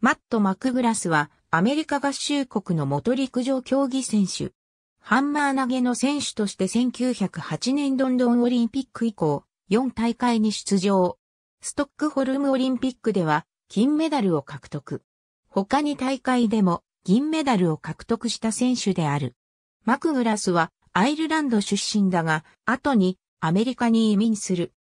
マット・マクグラスはアメリカ合衆国の元陸上競技選手。ハンマー投げの選手として1908年ロンドンオリンピック以降、4大会に出場。ストックホルムオリンピックでは金メダルを獲得。他に大会でも銀メダルを獲得した選手である。マクグラスはアイルランド出身だが、後にアメリカに移民する。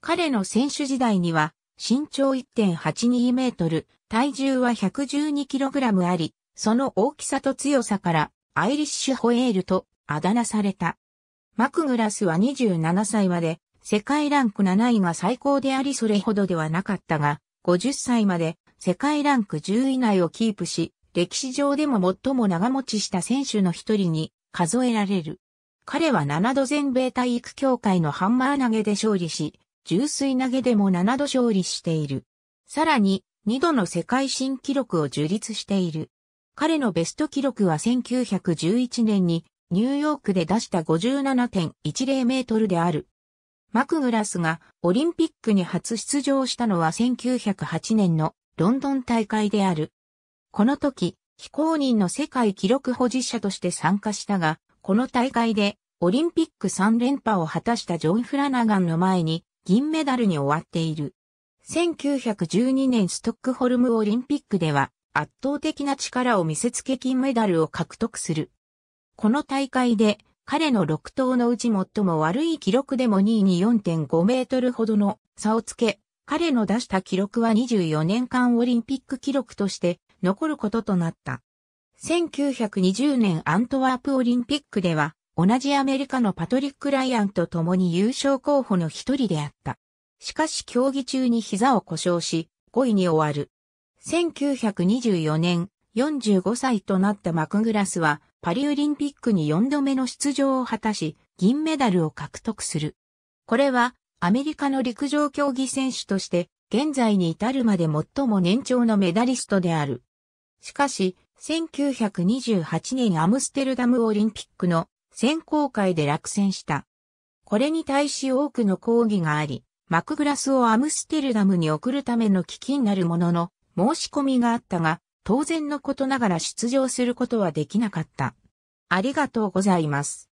彼の選手時代には身長1.82メートル、体重は1 1 2ラムあり、その大きさと強さから、アイリッシュホエールとあだ名された。マクグラスは27歳まで、世界ランク7位が最高でありそれほどではなかったが、50歳まで世界ランク10位内をキープし、歴史上でも最も長持ちした選手の一人に数えられる。彼は7度全米体育協会のハンマー投げで勝利し、重水投げでも7度勝利している。さらに、2度の世界新記録を樹立している。彼のベスト記録は1911年にニューヨークで出した57.10メートルである。マクグラスがオリンピックに初出場したのは1908年のロンドン大会である。この時、非公認の世界記録保持者として参加したが、この大会でオリンピック3連覇を果たしたジョン・フラナガンの前に銀メダルに終わっている。1912年ストックホルムオリンピックでは圧倒的な力を見せつけ金メダルを獲得する。この大会で彼の6投のうち最も悪い記録でも2位に4.5メートルほどの差をつけ、彼の出した記録は24年間オリンピック記録として残ることとなった。1920年アントワープオリンピックでは同じアメリカのパトリック・ライアンと共に優勝候補の一人であった。しかし競技中に膝を故障し、5位に終わる。1924年、45歳となったマクグラスは、パリオリンピックに4度目の出場を果たし、銀メダルを獲得する。これは、アメリカの陸上競技選手として、現在に至るまで最も年長のメダリストである。しかし、1928年アムステルダムオリンピックの選考会で落選した。これに対し多くの抗議があり、マクグラスをアムステルダムに送るための危機になるものの、申し込みがあったが、当然のことながら出場することはできなかった。ありがとうございます。